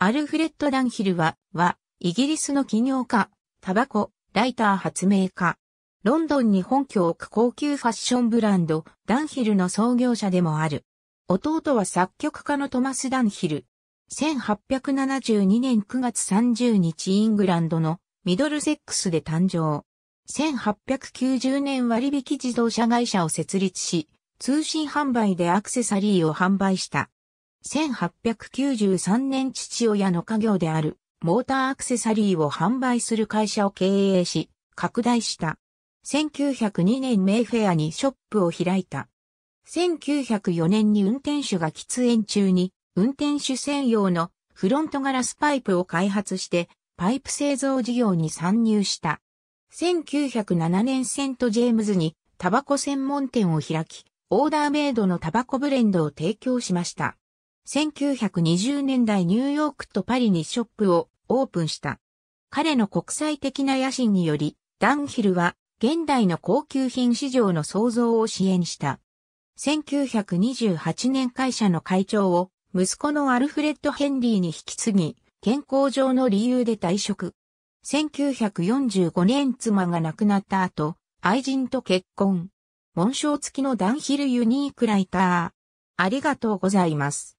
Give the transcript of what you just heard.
アルフレッド・ダンヒルは、は、イギリスの企業家、タバコ、ライター発明家。ロンドンに本拠を置く高級ファッションブランド、ダンヒルの創業者でもある。弟は作曲家のトマス・ダンヒル。1872年9月30日イングランドのミドルセックスで誕生。1890年割引自動車会社を設立し、通信販売でアクセサリーを販売した。1893年父親の家業であるモーターアクセサリーを販売する会社を経営し、拡大した。1902年メイフェアにショップを開いた。1904年に運転手が喫煙中に、運転手専用のフロントガラスパイプを開発して、パイプ製造事業に参入した。1907年セントジェームズにタバコ専門店を開き、オーダーメイドのタバコブレンドを提供しました。1920年代ニューヨークとパリにショップをオープンした。彼の国際的な野心により、ダンヒルは現代の高級品市場の創造を支援した。1928年会社の会長を息子のアルフレッド・ヘンリーに引き継ぎ、健康上の理由で退職。1945年妻が亡くなった後、愛人と結婚。紋章付きのダンヒルユニークライター。ありがとうございます。